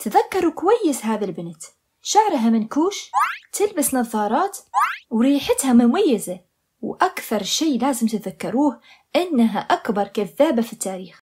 تذكروا كويس هذا البنت شعرها منكوش تلبس نظارات وريحتها مميزة وأكثر شي لازم تتذكروه إنها أكبر كذابة في التاريخ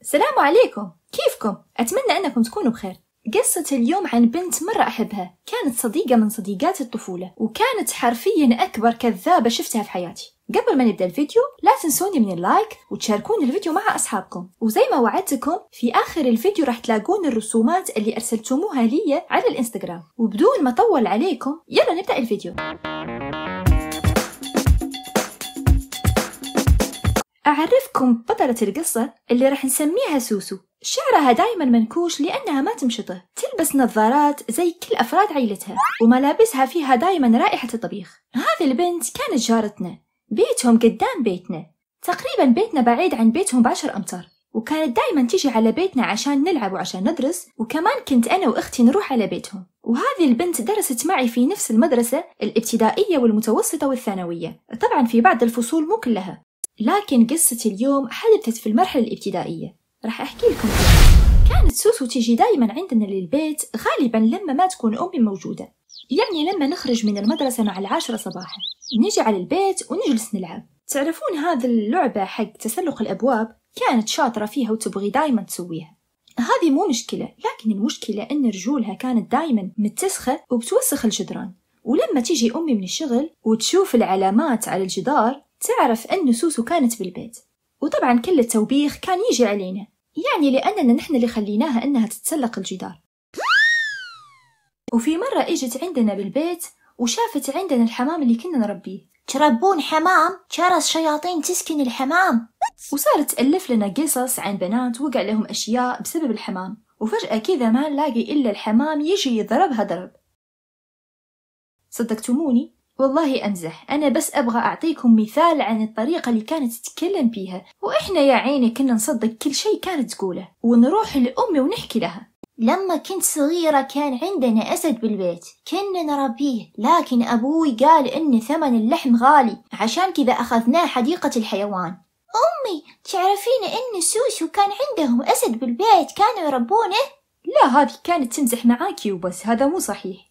السلام عليكم كيفكم؟ أتمنى أنكم تكونوا بخير قصة اليوم عن بنت مرة أحبها كانت صديقة من صديقات الطفولة وكانت حرفيا أكبر كذابة شفتها في حياتي قبل ما نبدأ الفيديو لا تنسوني من اللايك وتشاركون الفيديو مع أصحابكم وزي ما وعدتكم في آخر الفيديو راح تلاقون الرسومات اللي أرسلتموها لي على الإنستغرام وبدون ما أطول عليكم يلا نبدأ الفيديو أعرفكم بطلة القصة اللي راح نسميها سوسو شعرها دايما منكوش لأنها ما تمشطه تلبس نظارات زي كل أفراد عيلتها وملابسها فيها دايما رائحة الطبيخ هذه البنت كانت جارتنا بيتهم قدام بيتنا تقريبا بيتنا بعيد عن بيتهم بعشر أمتار وكانت دايما تيجي على بيتنا عشان نلعب وعشان ندرس وكمان كنت أنا وأختي نروح على بيتهم وهذه البنت درست معي في نفس المدرسة الابتدائية والمتوسطة والثانوية طبعا في بعض الفصول مو كلها لكن قصتي اليوم حدثت في المرحلة الابتدائية راح احكي لكم كانت سوسو تيجي دائما عندنا للبيت غالبا لما ما تكون امي موجوده يعني لما نخرج من المدرسه مع العاشره صباحا نجي على البيت ونجلس نلعب تعرفون هذا اللعبه حق تسلق الابواب كانت شاطره فيها وتبغي دائما تسويها هذه مو مشكله لكن المشكله ان رجولها كانت دائما متسخه وبتوسخ الجدران ولما تيجي امي من الشغل وتشوف العلامات على الجدار تعرف ان سوسو كانت بالبيت وطبعا كل التوبيخ كان يجي علينا يعني لأننا نحن اللي خليناها أنها تتسلق الجدار وفي مرة إجت عندنا بالبيت وشافت عندنا الحمام اللي كنا نربيه تربون حمام ترى شياطين تسكن الحمام وصارت تألف لنا قصص عن بنات وقع لهم أشياء بسبب الحمام وفجأة كذا ما نلاقي إلا الحمام يجي يضربها ضرب صدقتموني والله أمزح أنا بس أبغى أعطيكم مثال عن الطريقة اللي كانت تتكلم بيها وإحنا يا عيني كنا نصدق كل شي كانت تقوله ونروح لأمي ونحكي لها لما كنت صغيرة كان عندنا أسد بالبيت كنا نربيه لكن أبوي قال إن ثمن اللحم غالي عشان كذا أخذناه حديقة الحيوان أمي تعرفين إن سوسو كان عندهم أسد بالبيت كانوا يربونه؟ لا هذه كانت تمزح معاكي وبس هذا مو صحيح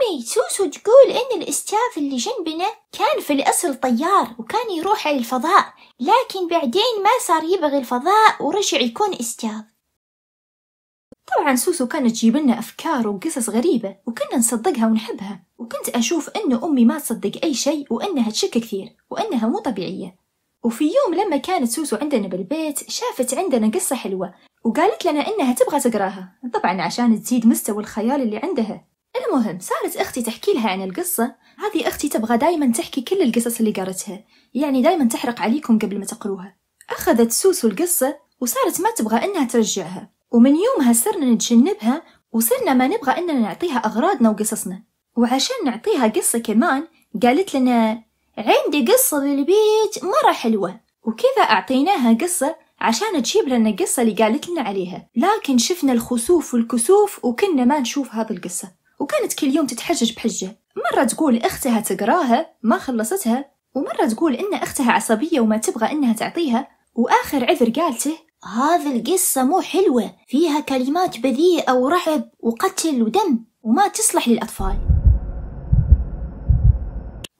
أمي سوسو تقول إن الاستاف اللي جنبنا كان في الأصل طيار وكان يروح على الفضاء لكن بعدين ما صار يبغي الفضاء ورجع يكون استاف طبعا سوسو كانت تجيب لنا أفكار وقصص غريبة وكنا نصدقها ونحبها وكنت أشوف أن أمي ما تصدق أي شيء وأنها تشك كثير وأنها مو طبيعية وفي يوم لما كانت سوسو عندنا بالبيت شافت عندنا قصة حلوة وقالت لنا إنها تبغى تقراها طبعا عشان تزيد مستوى الخيال اللي عندها المهم صارت أختي تحكي لها عن القصة هذه أختي تبغى دايما تحكي كل القصص اللي قرتها يعني دايما تحرق عليكم قبل ما تقروها أخذت سوسو القصة وصارت ما تبغى إنها ترجعها ومن يومها صرنا نتجنبها وصرنا ما نبغى إننا نعطيها أغراضنا وقصصنا وعشان نعطيها قصة كمان قالت لنا عندي قصة بالبيت مرة حلوة وكذا أعطيناها قصة عشان تجيب لنا القصة اللي قالت لنا عليها لكن شفنا الخسوف والكسوف وكنا ما نشوف هذه القصة وكانت كل يوم تتحجج بحجه مرة تقول أختها تقراها ما خلصتها ومرة تقول إن أختها عصبية وما تبغى إنها تعطيها وآخر عذر قالته هذه القصة مو حلوة فيها كلمات بذيئة ورعب وقتل ودم وما تصلح للأطفال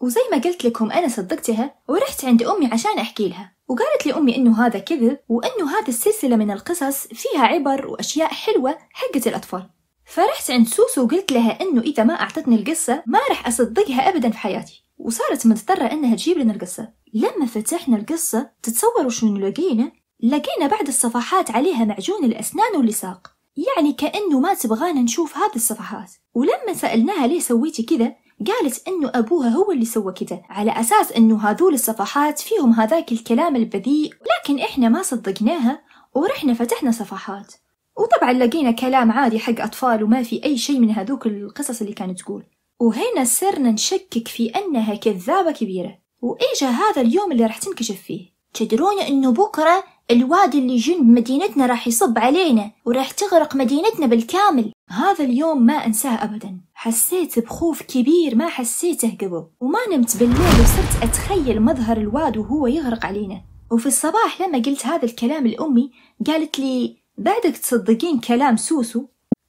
وزي ما قلت لكم أنا صدقتها ورحت عند أمي عشان أحكي لها وقالت لي أمي إنه هذا كذب وإنه هذه السلسلة من القصص فيها عبر وأشياء حلوة حقت الأطفال فرحت عند سوسو وقلت لها انه اذا ما اعطتني القصه ما راح اصدقها ابدا في حياتي وصارت مضطرة انها تجيب لنا القصة لما فتحنا القصة تتصوروا شنو لقينا لقينا بعض الصفحات عليها معجون الاسنان واللصاق يعني كأنه ما تبغانا نشوف هذه الصفحات ولما سألناها ليه سويتي كذا قالت انه ابوها هو اللي سوى كذا على اساس انه هذول الصفحات فيهم هذاك الكلام البذيء لكن احنا ما صدقناها ورحنا فتحنا صفحات وطبعا لقينا كلام عادي حق أطفال وما في أي شيء من هذوك القصص اللي كانت تقول وهنا صرنا نشكك في أنها كذابة كبيرة وإيجا هذا اليوم اللي راح تنكشف فيه تدرون أنه بكرة الوادي اللي جنب مدينتنا راح يصب علينا وراح تغرق مدينتنا بالكامل هذا اليوم ما أنساه أبدا حسيت بخوف كبير ما حسيته قبل وما نمت بالليل وصرت أتخيل مظهر الواد وهو يغرق علينا وفي الصباح لما قلت هذا الكلام لأمي قالت لي بعدك تصدقين كلام سوسو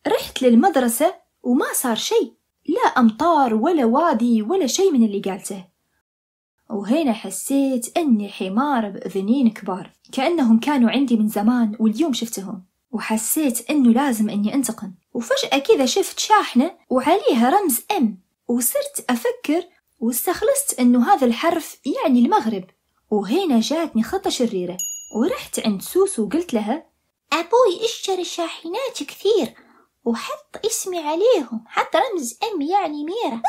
رحت للمدرسة وما صار شي لا أمطار ولا وادي ولا شي من اللي قالته وهنا حسيت أني حمار بأذنين كبار كأنهم كانوا عندي من زمان واليوم شفتهم وحسيت أنه لازم أني أنتقم وفجأة كذا شفت شاحنة وعليها رمز أم وصرت أفكر واستخلصت أنه هذا الحرف يعني المغرب وهنا جاتني خطة شريرة ورحت عند سوسو وقلت لها أبوي اشترى شاحنات كثير وحط اسمي عليهم حط رمز أم يعني ميرا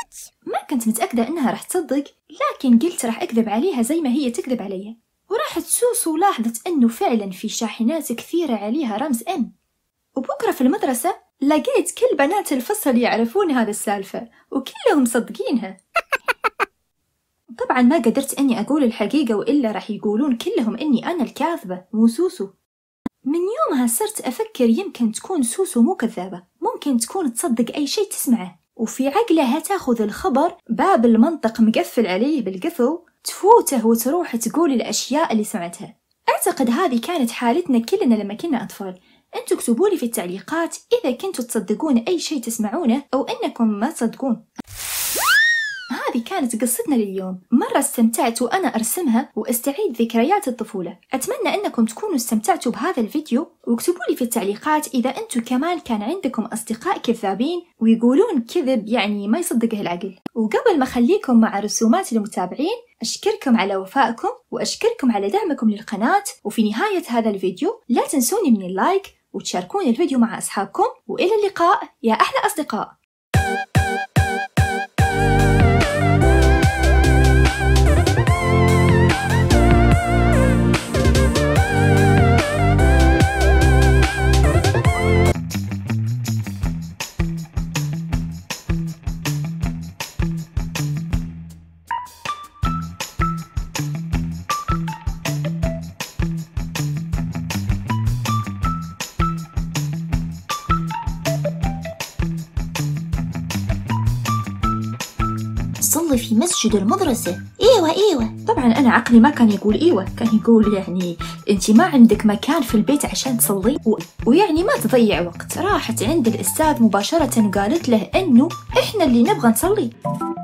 ما كنت متأكدة إنها راح تصدق لكن قلت راح أكذب عليها زي ما هي تكذب علي وراحت سوسو ولاحظت إنه فعلا في شاحنات كثيرة عليها رمز أم وبكرة في المدرسة لقيت كل بنات الفصل يعرفون هذا السالفة وكلهم صدقينها طبعا ما قدرت اني اقول الحقيقه والا راح يقولون كلهم اني انا الكاذبه مو سوسو من يومها صرت أفكر يمكن تكون سوسو مو كذابة ممكن تكون تصدق أي شي تسمعه وفي عقلها تاخذ الخبر باب المنطق مقفل عليه بالقفل تفوته وتروح تقول الأشياء اللي سمعتها أعتقد هذه كانت حالتنا كلنا لما كنا أطفال أنتوا اكتبوا لي في التعليقات إذا كنتوا تصدقون أي شيء تسمعونه أو أنكم ما تصدقون هذه كانت قصتنا لليوم مرة استمتعت وأنا أرسمها وأستعيد ذكريات الطفولة أتمنى أنكم تكونوا استمتعتوا بهذا الفيديو واكتبوا لي في التعليقات إذا أنتم كمان كان عندكم أصدقاء كذابين ويقولون كذب يعني ما يصدقه العقل وقبل ما أخليكم مع رسومات المتابعين أشكركم على وفائكم وأشكركم على دعمكم للقناة وفي نهاية هذا الفيديو لا تنسوني من اللايك وتشاركون الفيديو مع أصحابكم وإلى اللقاء يا أحلى أصدقاء يصلي في مسجد المدرسة إيوة إيوة طبعا أنا عقلي ما كان يقول إيوة كان يقول يعني أنت ما عندك مكان في البيت عشان تصلي و... ويعني ما تضيع وقت راحت عند الأستاذ مباشرة وقالت له أنه إحنا اللي نبغى نصلي